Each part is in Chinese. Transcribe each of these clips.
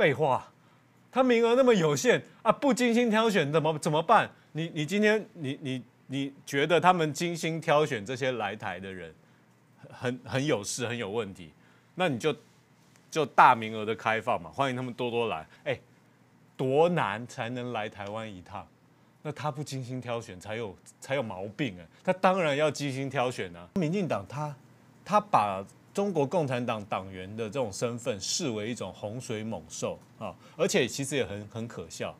废话，他名额那么有限啊，不精心挑选怎么怎么办？你你今天你你你觉得他们精心挑选这些来台的人，很很有事很有问题，那你就就大名额的开放嘛，欢迎他们多多来。哎，多难才能来台湾一趟？那他不精心挑选才有才有毛病啊！他当然要精心挑选啊！民进党他他把。中国共产党党员的这种身份视为一种洪水猛兽啊！而且其实也很很可笑。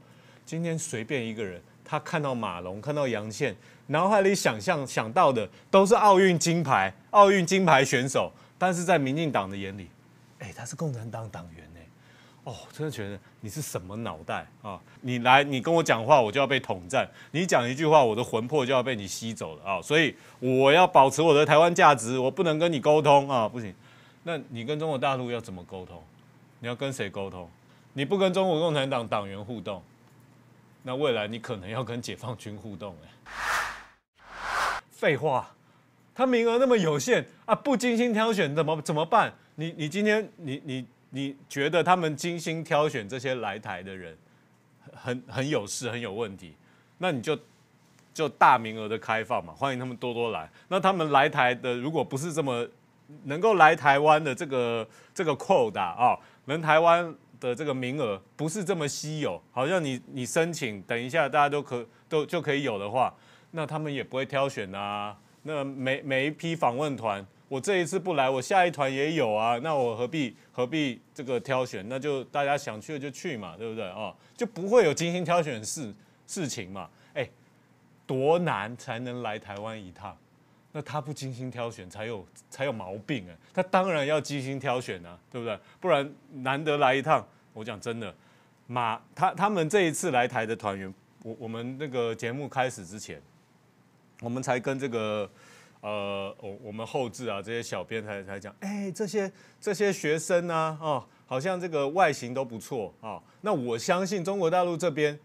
今天随便一个人，他看到马龙、看到杨倩，脑海里想象想到的都是奥运金牌、奥运金牌选手，但是在民进党的眼里，哎，他是共产党党员。哦，真的觉得你是什么脑袋啊？你来，你跟我讲话，我就要被统战；你讲一句话，我的魂魄就要被你吸走了啊！所以我要保持我的台湾价值，我不能跟你沟通啊，不行。那你跟中国大陆要怎么沟通？你要跟谁沟通？你不跟中国共产党党员互动，那未来你可能要跟解放军互动哎。废话，他名额那么有限啊，不精心挑选怎么怎么办？你你今天你你。你觉得他们精心挑选这些来台的人，很很有事很有问题，那你就就大名额的开放嘛，欢迎他们多多来。那他们来台的如果不是这么能够来台湾的这个这个扣的啊，能台湾的这个名额不是这么稀有，好像你你申请等一下大家都可都就可以有的话，那他们也不会挑选啊。那每每一批访问团。我这一次不来，我下一团也有啊，那我何必何必这个挑选？那就大家想去的就去嘛，对不对啊？就不会有精心挑选的事事情嘛。哎，多难才能来台湾一趟？那他不精心挑选才有才有毛病啊！他当然要精心挑选啊，对不对？不然难得来一趟，我讲真的，马他他们这一次来台的团员，我我们那个节目开始之前，我们才跟这个。呃，我我们后置啊，这些小编才才讲，哎，这些这些学生呢，啊，好像这个外形都不错啊。那我相信中国大陆这边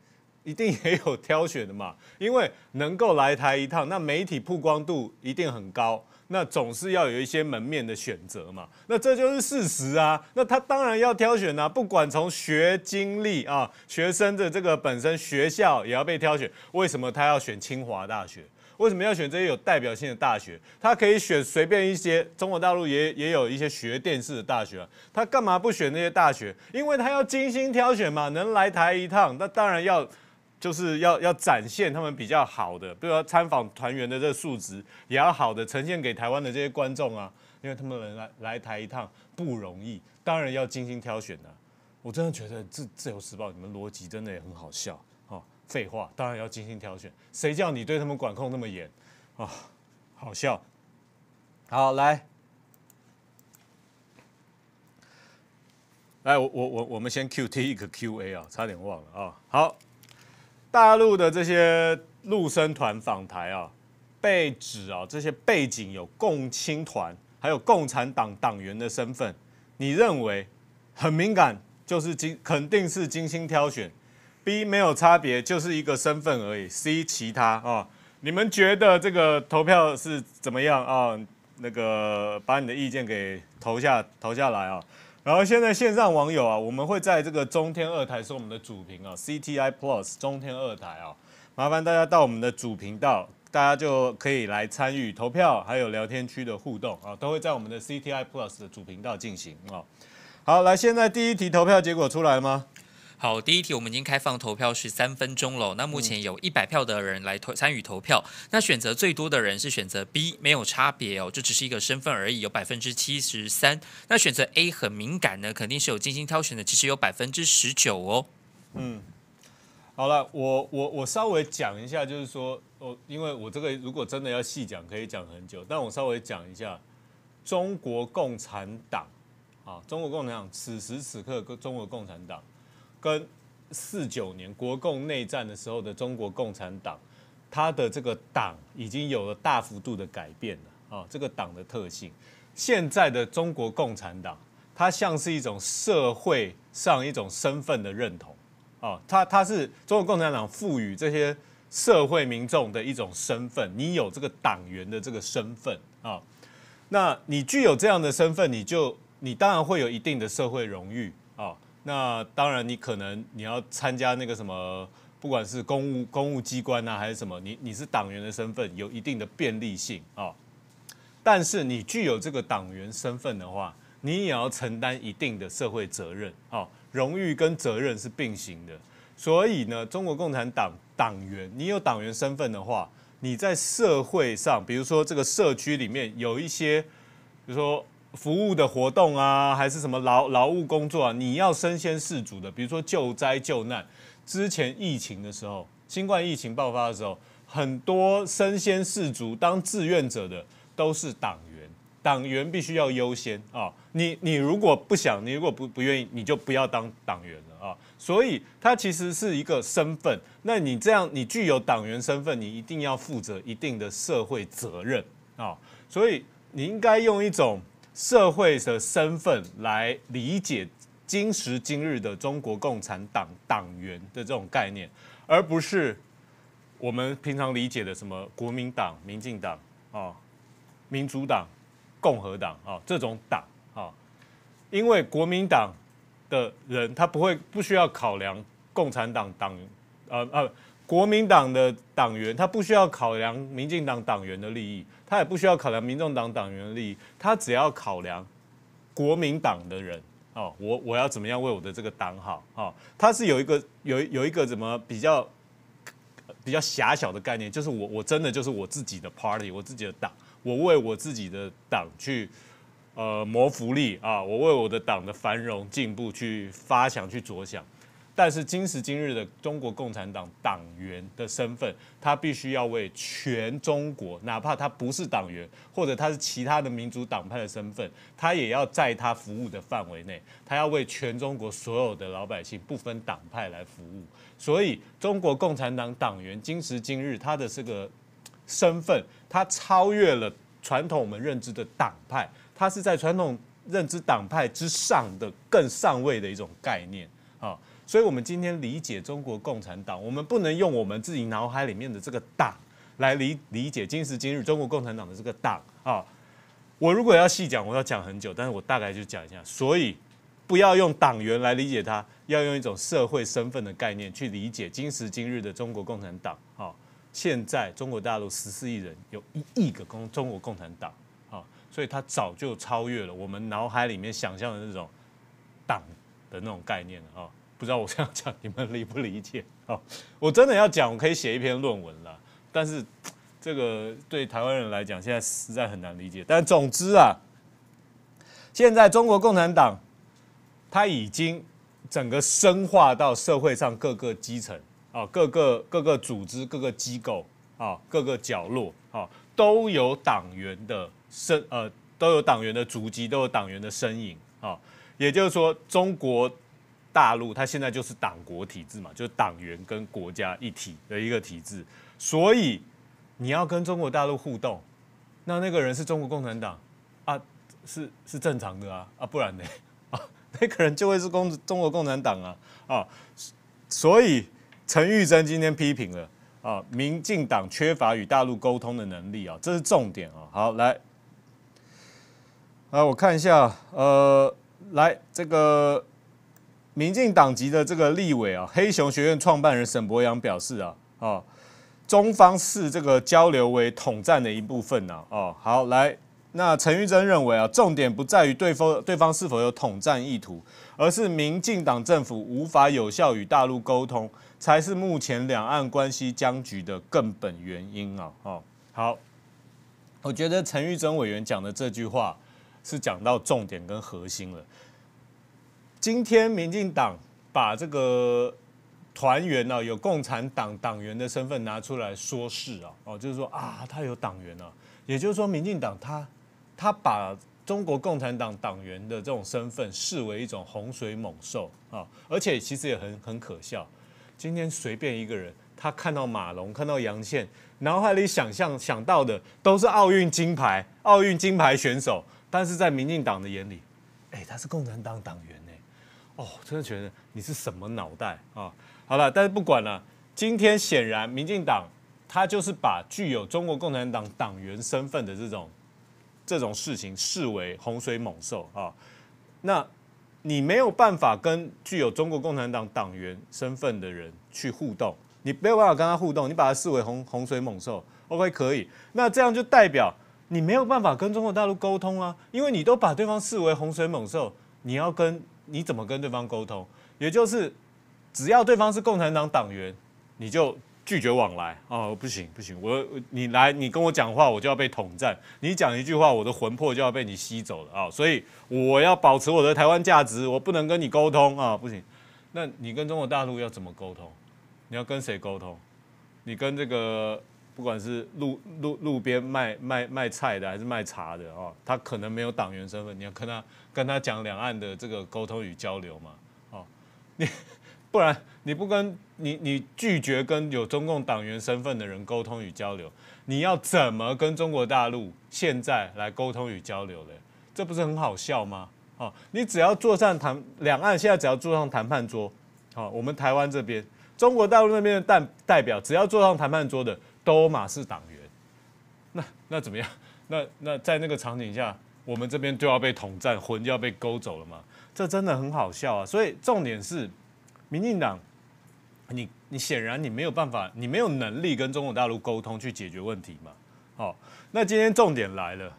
一定也有挑选的嘛，因为能够来台一趟，那媒体曝光度一定很高，那总是要有一些门面的选择嘛。那这就是事实啊，那他当然要挑选啊，不管从学经历啊，学生的这个本身学校也要被挑选。为什么他要选清华大学？为什么要选这些有代表性的大学？他可以选随便一些中国大陆也也有一些学电视的大学啊，他干嘛不选那些大学？因为他要精心挑选嘛，能来台一趟，那当然要就是要要展现他们比较好的，比如说参访团员的这个素质也要好的呈现给台湾的这些观众啊，因为他们来来来台一趟不容易，当然要精心挑选的。我真的觉得《自自由时报》你们逻辑真的也很好笑。废话，当然要精心挑选。谁叫你对他们管控那么严啊？好笑。好，来，来，我我我我们先 Q T 一个 Q A 啊，差点忘了啊。好，大陆的这些陆生团访台啊，被指啊这些背景有共青团，还有共产党党员的身份，你认为很敏感，就是精，肯定是精心挑选。B 没有差别，就是一个身份而已。C 其他啊，你们觉得这个投票是怎么样啊？那个把你的意见给投下，投下来啊。然后现在线上网友啊，我们会在这个中天二台是我们的主屏啊，CTI Plus 中天二台啊，麻烦大家到我们的主频道，大家就可以来参与投票，还有聊天区的互动啊，都会在我们的 CTI Plus 的主频道进行啊。好，来现在第一题投票结果出来吗？好，第一题我们已经开放投票是三分钟了。那目前有一百票的人来投参与投票。那选择最多的人是选择 B，没有差别哦，这只是一个身份而已，有百分之七十三。那选择 A 很敏感呢，肯定是有精心挑选的，其实有百分之十九哦。嗯，好了，我我我稍微讲一下，就是说，哦，因为我这个如果真的要细讲，可以讲很久，但我稍微讲一下，中国共产党啊，中国共产党此时此刻，中国共产党。跟四九年国共内战的时候的中国共产党，它的这个党已经有了大幅度的改变了啊，这个党的特性。现在的中国共产党，它像是一种社会上一种身份的认同啊，它它是中国共产党赋予这些社会民众的一种身份，你有这个党员的这个身份啊，那你具有这样的身份，你就你当然会有一定的社会荣誉。那当然，你可能你要参加那个什么，不管是公务公务机关呢，还是什么，你你是党员的身份有一定的便利性啊。但是你具有这个党员身份的话，你也要承担一定的社会责任啊。荣誉跟责任是并行的。所以呢，中国共产党党员，你有党员身份的话，你在社会上，比如说这个社区里面有一些，比如说。服务的活动啊，还是什么劳劳务工作啊？你要身先士卒的，比如说救灾救难。之前疫情的时候，新冠疫情爆发的时候，很多身先士卒当志愿者的都是党员，党员必须要优先啊！你你如果不想，你如果不不愿意，你就不要当党员了啊！所以它其实是一个身份。那你这样，你具有党员身份，你一定要负责一定的社会责任啊！所以你应该用一种。社会的身份来理解今时今日的中国共产党党员的这种概念，而不是我们平常理解的什么国民党、民进党啊、民主党、共和党啊这种党啊，因为国民党的人他不会不需要考量共产党党呃呃。国民党的党员，他不需要考量民进党党员的利益，他也不需要考量民众党党员的利益，他只要考量国民党的人哦，我我要怎么样为我的这个党好？哦，他是有一个有有一个怎么比较比较狭小的概念，就是我我真的就是我自己的 party，我自己的党，我为我自己的党去呃谋福利啊，我为我的党的繁荣进步去发想去着想。但是今时今日的中国共产党党员的身份，他必须要为全中国，哪怕他不是党员，或者他是其他的民主党派的身份，他也要在他服务的范围内，他要为全中国所有的老百姓不分党派来服务。所以，中国共产党党员今时今日他的这个身份，他超越了传统我们认知的党派，他是在传统认知党派之上的更上位的一种概念。所以，我们今天理解中国共产党，我们不能用我们自己脑海里面的这个党来理理解今时今日中国共产党的这个党啊。我如果要细讲，我要讲很久，但是我大概就讲一下。所以，不要用党员来理解它，要用一种社会身份的概念去理解今时今日的中国共产党。啊。现在中国大陆十四亿人，有一亿个共中国共产党啊，所以它早就超越了我们脑海里面想象的那种党的那种概念了啊。不知道我这样讲你们理不理解啊？我真的要讲，我可以写一篇论文了。但是这个对台湾人来讲，现在实在很难理解。但总之啊，现在中国共产党，他已经整个深化到社会上各个基层啊，各个各个组织、各个机构啊，各个角落啊，都有党员的身呃，都有党员的足迹，都有党员的身影啊。也就是说，中国。大陆，它现在就是党国体制嘛，就是党员跟国家一体的一个体制，所以你要跟中国大陆互动，那那个人是中国共产党啊，是是正常的啊啊，不然呢啊，那个人就会是共中国共产党啊啊，所以陈玉珍今天批评了啊，民进党缺乏与大陆沟通的能力啊，这是重点啊，好来，来我看一下，呃，来这个。民进党籍的这个立委啊，黑熊学院创办人沈博阳表示啊，哦，中方视这个交流为统战的一部分啊，哦，好来，那陈玉珍认为啊，重点不在于对方对方是否有统战意图，而是民进党政府无法有效与大陆沟通，才是目前两岸关系僵局的根本原因啊，哦，好，我觉得陈玉珍委员讲的这句话是讲到重点跟核心了。今天，民进党把这个团员呢，有共产党党员的身份拿出来说事啊，哦，就是说啊，他有党员啊，也就是说，民进党他他把中国共产党党员的这种身份视为一种洪水猛兽啊，而且其实也很很可笑。今天随便一个人，他看到马龙，看到杨倩，脑海里想象想到的都是奥运金牌、奥运金牌选手，但是在民进党的眼里，哎，他是共产党党员。哦，真的觉得你是什么脑袋啊？好了，但是不管了。今天显然，民进党他就是把具有中国共产党党员身份的这种这种事情视为洪水猛兽啊。那你没有办法跟具有中国共产党党员身份的人去互动，你没有办法跟他互动，你把他视为洪洪水猛兽。OK，可以。那这样就代表你没有办法跟中国大陆沟通啊，因为你都把对方视为洪水猛兽，你要跟。你怎么跟对方沟通？也就是，只要对方是共产党党员，你就拒绝往来啊！不行不行，我你来你跟我讲话，我就要被统战，你讲一句话，我的魂魄就要被你吸走了啊！所以我要保持我的台湾价值，我不能跟你沟通啊！不行，那你跟中国大陆要怎么沟通？你要跟谁沟通？你跟这个？不管是路路路边卖卖卖菜的，还是卖茶的哦，他可能没有党员身份。你要跟他跟他讲两岸的这个沟通与交流嘛？哦，你不然你不跟你你拒绝跟有中共党员身份的人沟通与交流，你要怎么跟中国大陆现在来沟通与交流嘞？这不是很好笑吗？哦，你只要坐上谈两岸现在只要坐上谈判桌，好，我们台湾这边，中国大陆那边的代代表只要坐上谈判桌的。都马是党员，那那怎么样？那那在那个场景下，我们这边就要被统战，魂就要被勾走了嘛？这真的很好笑啊！所以重点是，民进党，你你显然你没有办法，你没有能力跟中国大陆沟通去解决问题嘛？好，那今天重点来了，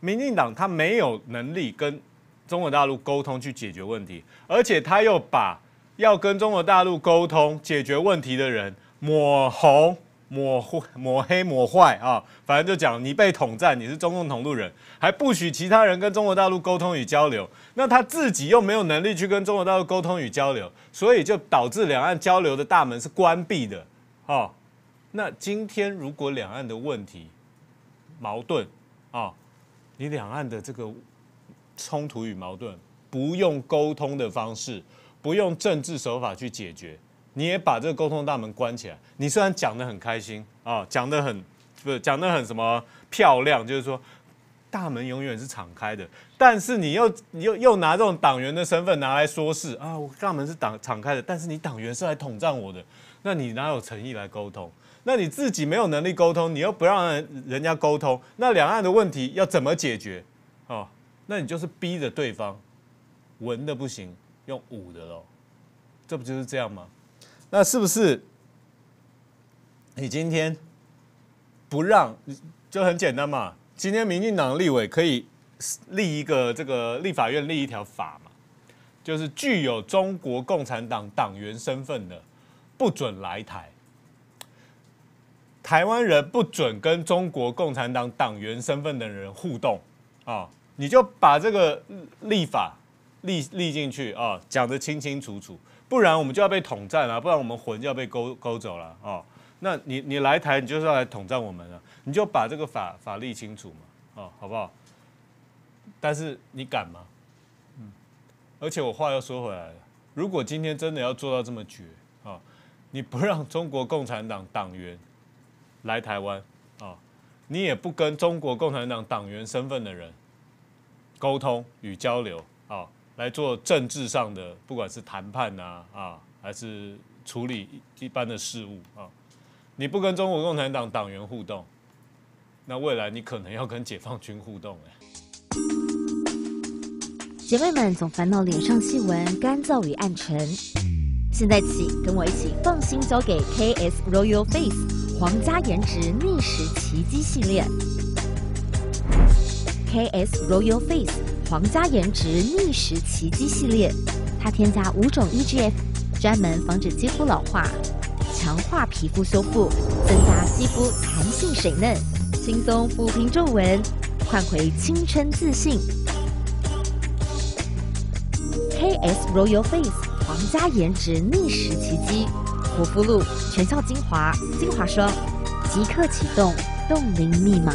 民进党他没有能力跟中国大陆沟通去解决问题，而且他又把要跟中国大陆沟通解决问题的人抹红。抹抹黑抹坏啊，反正就讲你被统战，你是中共同路人，还不许其他人跟中国大陆沟通与交流。那他自己又没有能力去跟中国大陆沟通与交流，所以就导致两岸交流的大门是关闭的。哦，那今天如果两岸的问题矛盾啊，你两岸的这个冲突与矛盾，不用沟通的方式，不用政治手法去解决。你也把这个沟通大门关起来。你虽然讲的很开心啊，讲的很不讲的很什么漂亮，就是说大门永远是敞开的。但是你又你又又拿这种党员的身份拿来说事啊，我大门是党敞开的，但是你党员是来统战我的，那你哪有诚意来沟通？那你自己没有能力沟通，你又不让人家沟通，那两岸的问题要怎么解决？哦，那你就是逼着对方，文的不行，用武的喽，这不就是这样吗？那是不是你今天不让就很简单嘛？今天民进党立委可以立一个这个立法院立一条法嘛？就是具有中国共产党党员身份的不准来台，台湾人不准跟中国共产党党员身份的人互动啊！你就把这个立法立立进去啊，讲的清清楚楚。不然我们就要被统战了，不然我们魂就要被勾勾走了哦。那你你来台，你就是要来统战我们了，你就把这个法法立清楚嘛，哦，好不好？但是你敢吗？嗯。而且我话又说回来了，如果今天真的要做到这么绝啊，你不让中国共产党党员来台湾啊，你也不跟中国共产党党员身份的人沟通与交流啊。来做政治上的，不管是谈判啊啊，还是处理一般的事务啊，你不跟中国共产党党员互动，那未来你可能要跟解放军互动哎。姐妹们，总烦恼脸上细纹、干燥与暗沉，现在起跟我一起放心交给 K S Royal Face 皇家颜值逆时奇迹系列。K S Royal Face 皇家颜值逆时奇迹系列，它添加五种 E G F，专门防止肌肤老化，强化皮肤修复，增加肌肤弹性水嫩，轻松抚平皱纹，唤回青春自信。K S Royal Face 皇家颜值逆时奇迹，护肤露全效精华精华霜，即刻启动冻龄密码。